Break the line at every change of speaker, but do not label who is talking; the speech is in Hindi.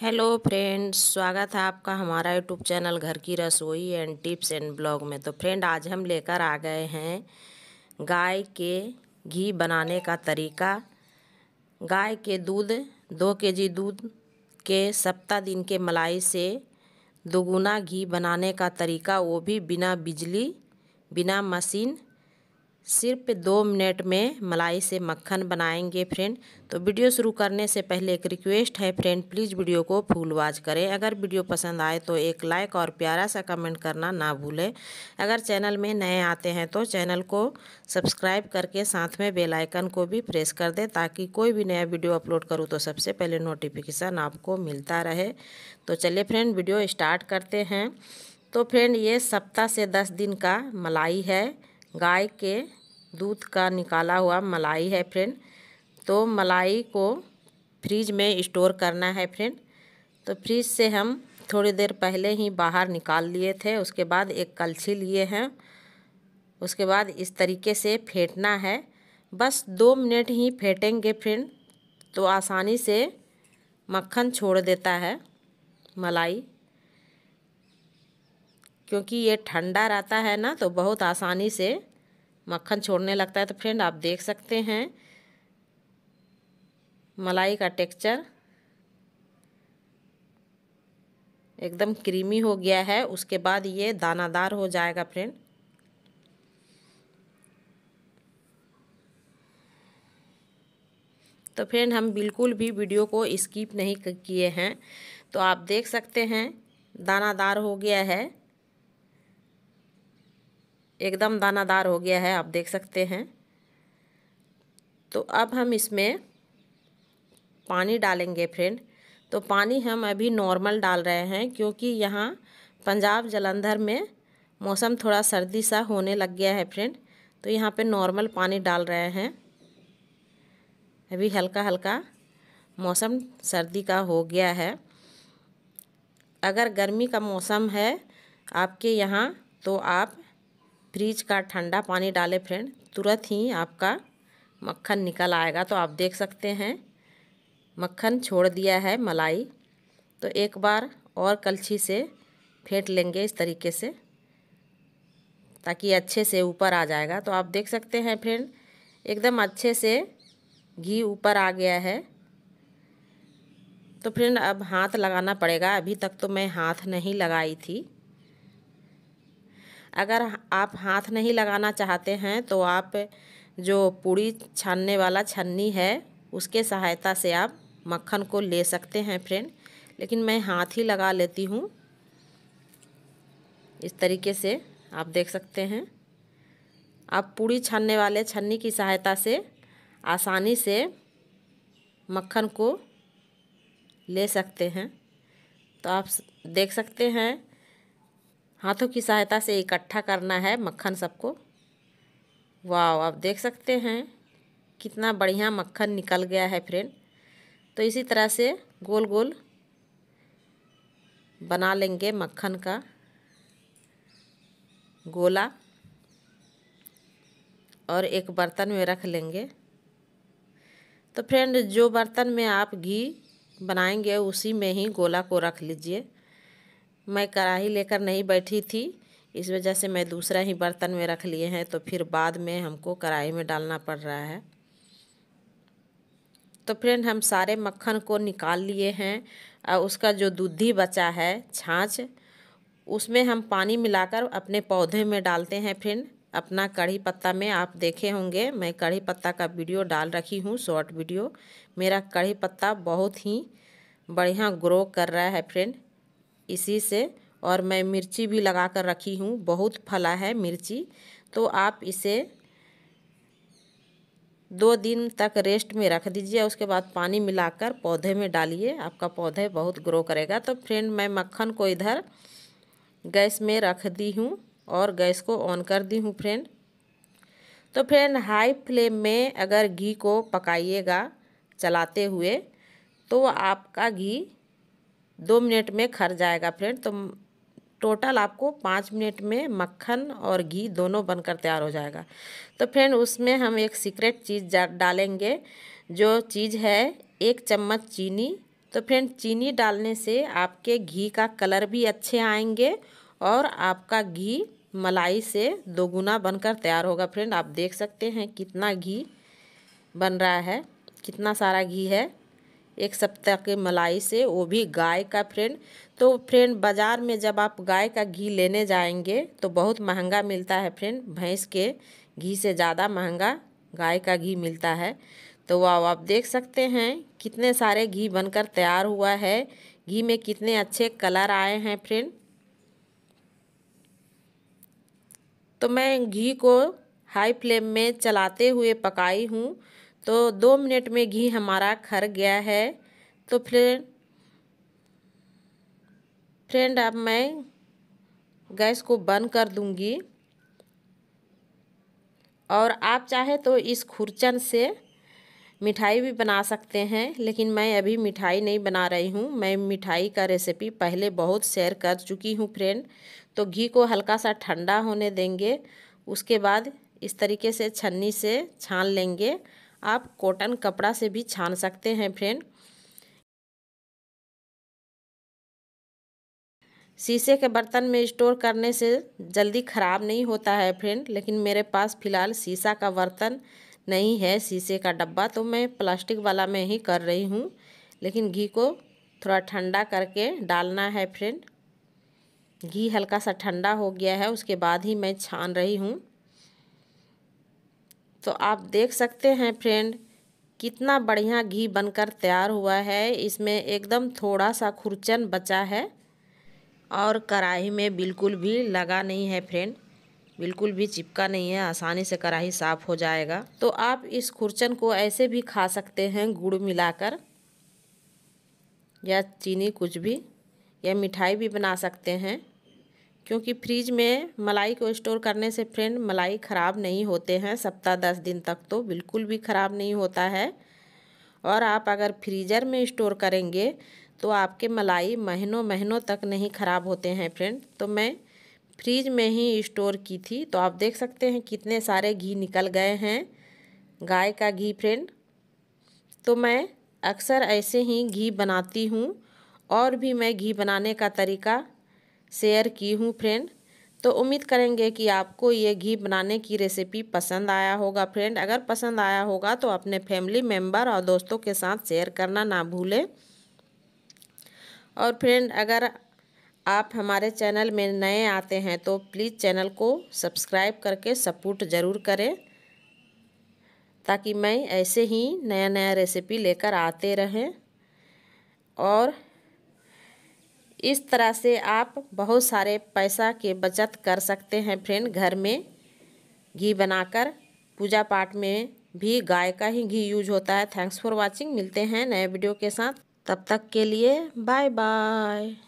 हेलो फ्रेंड्स स्वागत है आपका हमारा यूट्यूब चैनल घर की रसोई एंड टिप्स एंड ब्लॉग में तो फ्रेंड आज हम लेकर आ गए हैं गाय के घी बनाने का तरीका गाय के दूध दो के जी दूध के सप्ताह दिन के मलाई से दोगुना घी बनाने का तरीका वो भी बिना बिजली बिना मशीन सिर्फ दो मिनट में मलाई से मक्खन बनाएंगे फ्रेंड तो वीडियो शुरू करने से पहले एक रिक्वेस्ट है फ्रेंड प्लीज़ वीडियो को फुल वॉच करें अगर वीडियो पसंद आए तो एक लाइक और प्यारा सा कमेंट करना ना भूलें अगर चैनल में नए आते हैं तो चैनल को सब्सक्राइब करके साथ में बेल आइकन को भी प्रेस कर दें ताकि कोई भी नया वीडियो अपलोड करूँ तो सबसे पहले नोटिफिकेशन आपको मिलता रहे तो चलिए फ्रेंड वीडियो स्टार्ट करते हैं तो फ्रेंड ये सप्ताह से दस दिन का मलाई है गाय के दूध का निकाला हुआ मलाई है फ्रेंड तो मलाई को फ्रिज में स्टोर करना है फ्रेंड तो फ्रिज से हम थोड़ी देर पहले ही बाहर निकाल लिए थे उसके बाद एक कलछी लिए हैं उसके बाद इस तरीके से फेंटना है बस दो मिनट ही फेंटेंगे फ्रेंड तो आसानी से मक्खन छोड़ देता है मलाई क्योंकि ये ठंडा रहता है ना तो बहुत आसानी से मक्खन छोड़ने लगता है तो फ्रेंड आप देख सकते हैं मलाई का टेक्सचर एकदम क्रीमी हो गया है उसके बाद ये दानादार हो जाएगा फ्रेंड तो फ्रेंड हम बिल्कुल भी वीडियो को स्किप नहीं किए हैं तो आप देख सकते हैं दानादार हो गया है एकदम दानादार हो गया है आप देख सकते हैं तो अब हम इसमें पानी डालेंगे फ्रेंड तो पानी हम अभी नॉर्मल डाल रहे हैं क्योंकि यहाँ पंजाब जलंधर में मौसम थोड़ा सर्दी सा होने लग गया है फ्रेंड तो यहाँ पे नॉर्मल पानी डाल रहे हैं अभी हल्का हल्का मौसम सर्दी का हो गया है अगर गर्मी का मौसम है आपके यहाँ तो आप फ्रिज का ठंडा पानी डालें फ्रेंड तुरंत ही आपका मक्खन निकल आएगा तो आप देख सकते हैं मक्खन छोड़ दिया है मलाई तो एक बार और कलछी से फेंट लेंगे इस तरीके से ताकि अच्छे से ऊपर आ जाएगा तो आप देख सकते हैं फ्रेंड एकदम अच्छे से घी ऊपर आ गया है तो फ्रेंड अब हाथ लगाना पड़ेगा अभी तक तो मैं हाथ नहीं लगाई थी अगर आप हाथ नहीं लगाना चाहते हैं तो आप जो पूड़ी छानने वाला छन्नी है उसके सहायता से आप मक्खन को ले सकते हैं फ्रेंड लेकिन मैं हाथ ही लगा लेती हूँ इस तरीके से आप देख सकते हैं आप पूड़ी छानने वाले छन्नी की सहायता से आसानी से मक्खन को ले सकते हैं तो आप देख सकते हैं हाथों की सहायता से इकट्ठा करना है मक्खन सबको वाह आप देख सकते हैं कितना बढ़िया मक्खन निकल गया है फ्रेंड तो इसी तरह से गोल गोल बना लेंगे मक्खन का गोला और एक बर्तन में रख लेंगे तो फ्रेंड जो बर्तन में आप घी बनाएंगे उसी में ही गोला को रख लीजिए मैं कढ़ाई लेकर नहीं बैठी थी इस वजह से मैं दूसरा ही बर्तन में रख लिए हैं तो फिर बाद में हमको कढ़ाई में डालना पड़ रहा है तो फ्रेंड हम सारे मक्खन को निकाल लिए हैं और उसका जो दूधी बचा है छाछ उसमें हम पानी मिलाकर अपने पौधे में डालते हैं फ्रेंड अपना कढ़ी पत्ता में आप देखे होंगे मैं कढ़ी पत्ता का वीडियो डाल रखी हूँ शॉर्ट वीडियो मेरा कढ़ी पत्ता बहुत ही बढ़िया ग्रो कर रहा है फ्रेंड इसी से और मैं मिर्ची भी लगा कर रखी हूँ बहुत फला है मिर्ची तो आप इसे दो दिन तक रेस्ट में रख दीजिए उसके बाद पानी मिलाकर पौधे में डालिए आपका पौधे बहुत ग्रो करेगा तो फ्रेंड मैं मक्खन को इधर गैस में रख दी हूँ और गैस को ऑन कर दी हूँ फ्रेंड तो फ्रेंड हाई फ्लेम में अगर घी को पकाइएगा चलाते हुए तो आपका घी दो मिनट में खर जाएगा फ्रेंड तो टोटल आपको पाँच मिनट में मक्खन और घी दोनों बनकर तैयार हो जाएगा तो फ्रेंड उसमें हम एक सीक्रेट चीज़ डालेंगे जो चीज़ है एक चम्मच चीनी तो फ्रेंड चीनी डालने से आपके घी का कलर भी अच्छे आएंगे और आपका घी मलाई से दोगुना बनकर तैयार होगा फ्रेंड आप देख सकते हैं कितना घी बन रहा है कितना सारा घी है एक सप्ताह के मलाई से वो भी गाय का फ्रेंड तो फ्रेंड बाज़ार में जब आप गाय का घी लेने जाएंगे तो बहुत महंगा मिलता है फ्रेंड भैंस के घी से ज़्यादा महंगा गाय का घी मिलता है तो वाह आप देख सकते हैं कितने सारे घी बनकर तैयार हुआ है घी में कितने अच्छे कलर आए हैं फ्रेंड तो मैं घी को हाई फ्लेम में चलाते हुए पकाई हूँ तो दो मिनट में घी हमारा खर गया है तो फ्रेंड फ्रेंड अब मैं गैस को बंद कर दूंगी और आप चाहे तो इस खुरचन से मिठाई भी बना सकते हैं लेकिन मैं अभी मिठाई नहीं बना रही हूँ मैं मिठाई का रेसिपी पहले बहुत शेयर कर चुकी हूँ फ्रेंड तो घी को हल्का सा ठंडा होने देंगे उसके बाद इस तरीके से छन्नी से छान लेंगे आप कॉटन कपड़ा से भी छान सकते हैं फ्रेंड शीशे के बर्तन में स्टोर करने से जल्दी ख़राब नहीं होता है फ्रेंड लेकिन मेरे पास फ़िलहाल शीशा का बर्तन नहीं है शीशे का डब्बा तो मैं प्लास्टिक वाला में ही कर रही हूँ लेकिन घी को थोड़ा ठंडा करके डालना है फ्रेंड घी हल्का सा ठंडा हो गया है उसके बाद ही मैं छान रही हूँ तो आप देख सकते हैं फ्रेंड कितना बढ़िया घी बनकर तैयार हुआ है इसमें एकदम थोड़ा सा खुरचन बचा है और कढ़ाई में बिल्कुल भी लगा नहीं है फ्रेंड बिल्कुल भी चिपका नहीं है आसानी से कढ़ाई साफ़ हो जाएगा तो आप इस खुरचन को ऐसे भी खा सकते हैं गुड़ मिलाकर या चीनी कुछ भी या मिठाई भी बना सकते हैं क्योंकि फ्रीज में मलाई को स्टोर करने से फ्रेंड मलाई ख़राब नहीं होते हैं सप्ताह दस दिन तक तो बिल्कुल भी ख़राब नहीं होता है और आप अगर फ्रीज़र में स्टोर करेंगे तो आपके मलाई महीनों महीनों तक नहीं ख़राब होते हैं फ्रेंड तो मैं फ्रीज में ही स्टोर की थी तो आप देख सकते हैं कितने सारे घी निकल गए हैं गाय का घी फ्रेंड तो मैं अक्सर ऐसे ही घी बनाती हूँ और भी मैं घी बनाने का तरीका शेयर की हूँ फ्रेंड तो उम्मीद करेंगे कि आपको ये घी बनाने की रेसिपी पसंद आया होगा फ्रेंड अगर पसंद आया होगा तो अपने फैमिली मेम्बर और दोस्तों के साथ शेयर करना ना भूलें और फ्रेंड अगर आप हमारे चैनल में नए आते हैं तो प्लीज़ चैनल को सब्सक्राइब करके सपोर्ट ज़रूर करें ताकि मैं ऐसे ही नया नया रेसिपी लेकर आते रहें और इस तरह से आप बहुत सारे पैसा के बचत कर सकते हैं फ्रेंड घर में घी बनाकर पूजा पाठ में भी गाय का ही घी यूज होता है थैंक्स फॉर वाचिंग मिलते हैं नए वीडियो के साथ तब तक के लिए बाय बाय